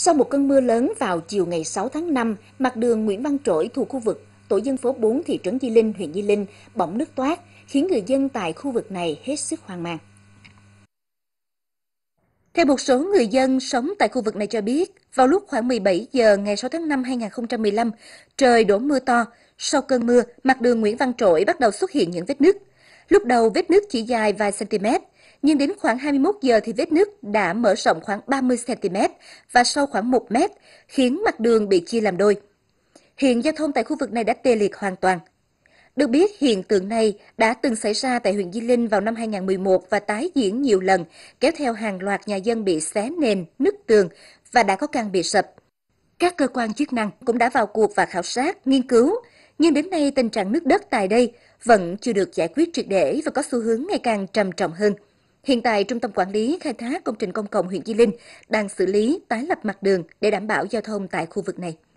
Sau một cơn mưa lớn vào chiều ngày 6 tháng 5, mặt đường Nguyễn Văn Trỗi thuộc khu vực tổ dân phố 4 thị trấn Di Linh, huyện Di Linh bỗng nước toát, khiến người dân tại khu vực này hết sức hoang mang. Theo một số người dân sống tại khu vực này cho biết, vào lúc khoảng 17 giờ ngày 6 tháng 5 2015, trời đổ mưa to. Sau cơn mưa, mặt đường Nguyễn Văn Trỗi bắt đầu xuất hiện những vết nứt. Lúc đầu vết nứt chỉ dài vài centimet nhưng đến khoảng 21 giờ thì vết nứt đã mở rộng khoảng 30 cm và sâu khoảng 1 mét, khiến mặt đường bị chia làm đôi. Hiện giao thông tại khu vực này đã tê liệt hoàn toàn. Được biết, hiện tượng này đã từng xảy ra tại huyện Di Linh vào năm 2011 và tái diễn nhiều lần, kéo theo hàng loạt nhà dân bị xé nền, nứt tường và đã có căn bị sập. Các cơ quan chức năng cũng đã vào cuộc và khảo sát, nghiên cứu, nhưng đến nay tình trạng nước đất tại đây vẫn chưa được giải quyết triệt để và có xu hướng ngày càng trầm trọng hơn. Hiện tại, Trung tâm Quản lý Khai thác Công trình Công cộng huyện Di Linh đang xử lý tái lập mặt đường để đảm bảo giao thông tại khu vực này.